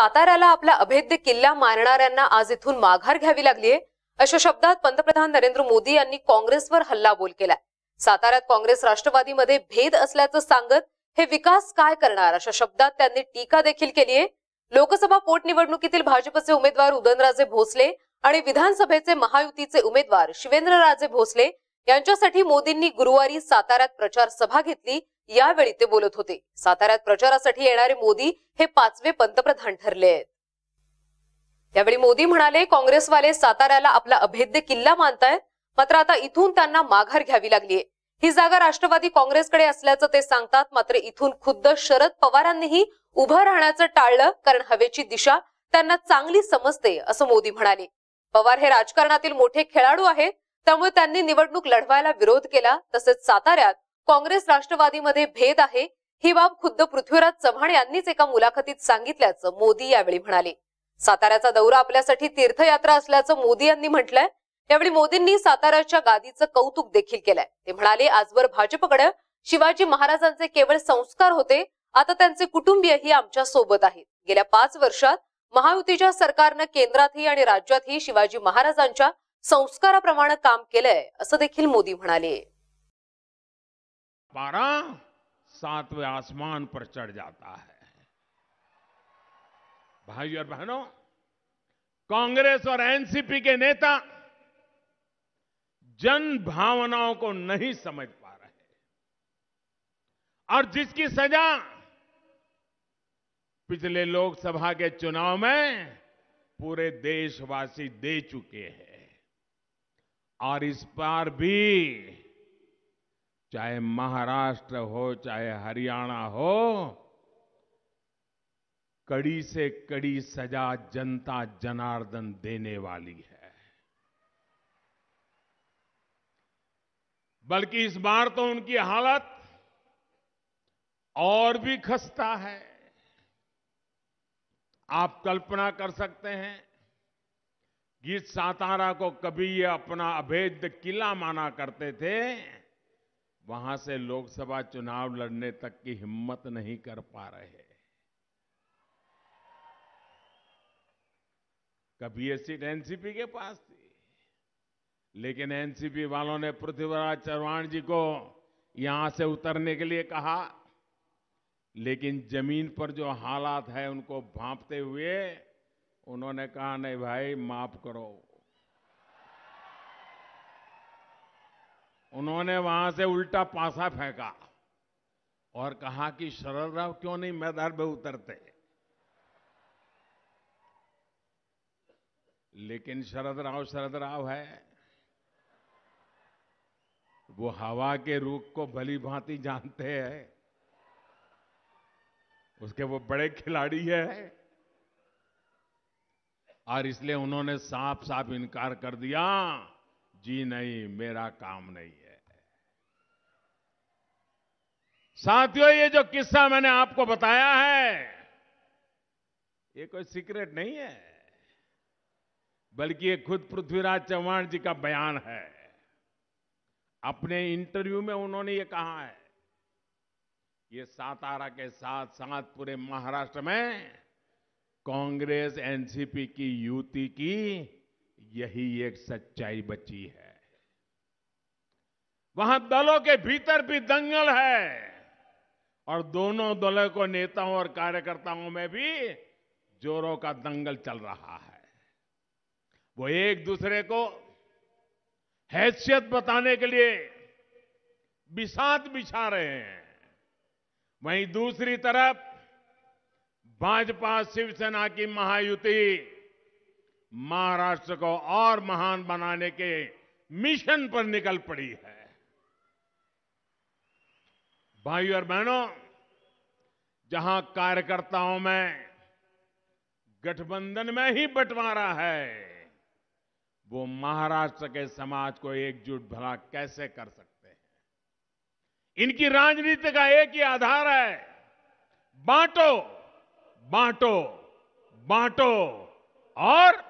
साताऱ्याला आपला अभेद्य किल्ला मारणाऱ्यांना आज इथून माघार घ्यावी लागलीय अशा शब्दात पंतप्रधान नरेंद्र मोदी यांनी काँग्रेसवर हल्लाबोल केला साताऱ्यात काँग्रेस राष्ट्रवादीमध्ये भेद असल्याचं सांगत हे विकास काय करणार अशा शब्दात त्यांनी टीका देखील केली आहे लोकसभा पोटनिवडणुकीतील भाजपचे उमेदवार उदयनराजे भोसले आणि विधानसभेचे महायुतीचे उमेदवार शिवेंद्रराजे भोसले यांच्यासाठी मोदींनी गुरुवारी साताऱ्यात प्रचार सभा घेतली यावेळी ते बोलत होते साताऱ्यात प्रचारासाठी येणारे मोदी हे पाचवे पंतप्रधान ठरले आहेत त्यावेळी मोदी म्हणाले काँग्रेसवाले साताऱ्याला आपला अभेद्य किल्ला मानतायत मात्र आता इथून त्यांना माघार घ्यावी लागलीय ही जागा राष्ट्रवादी काँग्रेसकडे असल्याचं ते सांगतात मात्र इथून खुद्द शरद पवारांनीही उभं राहण्याचं टाळलं कारण हवेची दिशा त्यांना चांगली समजते असं मोदी म्हणाले पवार हे राजकारणातील मोठे खेळाडू आहेत त्यामुळे त्यांनी निवडणूक लढवायला विरोध केला तसेच साताऱ्यात काँग्रेस राष्ट्रवादीमध्ये भेद आहे ही बाब खुद्द पृथ्वीराज चव्हाण यांनीच एका मुलाखतीत सांगितल्याचं मोदी यावेळी म्हणाले साताऱ्याचा दौरा आपल्यासाठी तीर्थयात्रा असल्याचं मोदी यांनी म्हटलंय यावेळी मोदींनी साताऱ्याच्या गादीचं कौतुक देखील केलंय ते म्हणाले आजवर भाजपकडे शिवाजी महाराजांचे केवळ संस्कार होते आता त्यांचे कुटुंबीयही आमच्या सोबत आहेत गेल्या पाच वर्षात महायुतीच्या सरकारनं केंद्रातही आणि राज्यातही शिवाजी महाराजांच्या संस्काराप्रमाणे काम केलंय असं देखील मोदी म्हणाले पारा सातवें आसमान पर चढ़ जाता है भाई और बहनों कांग्रेस और एनसीपी के नेता जन भावनाओं को नहीं समझ पा रहे और जिसकी सजा पिछले लोकसभा के चुनाव में पूरे देशवासी दे चुके हैं और इस बार भी चाहे महाराष्ट्र हो चाहे हरियाणा हो कड़ी से कड़ी सजा जनता जनार्दन देने वाली है बल्कि इस बार तो उनकी हालत और भी खस्ता है आप कल्पना कर सकते हैं कि सातारा को कभी ये अपना अभेद किला माना करते थे वहां से लोकसभा चुनाव लड़ने तक की हिम्मत नहीं कर पा रहे कभी ये सीट एनसीपी के पास थी लेकिन एनसीपी वालों ने पृथ्वीराज चौहान जी को यहां से उतरने के लिए कहा लेकिन जमीन पर जो हालात है उनको भांपते हुए उन्होंने कहा नहीं भाई माफ करो उन्होंने वहां से उल्टा पासा फेंका और कहा कि शरद राव क्यों नहीं मैदान में उतरते लेकिन शरद राव शरद राव है वो हवा के रूख को भली भांति जानते हैं उसके वो बड़े खिलाड़ी है और इसलिए उन्होंने साफ साफ इनकार कर दिया जी नहीं मेरा काम नहीं है साथियों ये जो किस्सा मैंने आपको बताया है ये कोई सीक्रेट नहीं है बल्कि ये खुद पृथ्वीराज चौहान जी का बयान है अपने इंटरव्यू में उन्होंने ये कहा है ये सातारा के साथ साथ पूरे महाराष्ट्र में कांग्रेस एनसीपी की युति की यही एक सच्चाई बची है वहां दलों के भीतर भी दंगल है और दोनों दलों को नेताओं और कार्यकर्ताओं में भी जोरों का दंगल चल रहा है वो एक दूसरे को हैसियत बताने के लिए बिसात बिछा रहे हैं वहीं दूसरी तरफ भाजपा शिवसेना की महायुति महाराष्ट्र को और महान बनाने के मिशन पर निकल पड़ी है भाइयों और बहनों जहां कार्यकर्ताओं में गठबंधन में ही बंटवारा है वो महाराष्ट्र के समाज को एकजुट भला कैसे कर सकते हैं इनकी राजनीति का एक ही आधार है बांटो बांटो बांटो और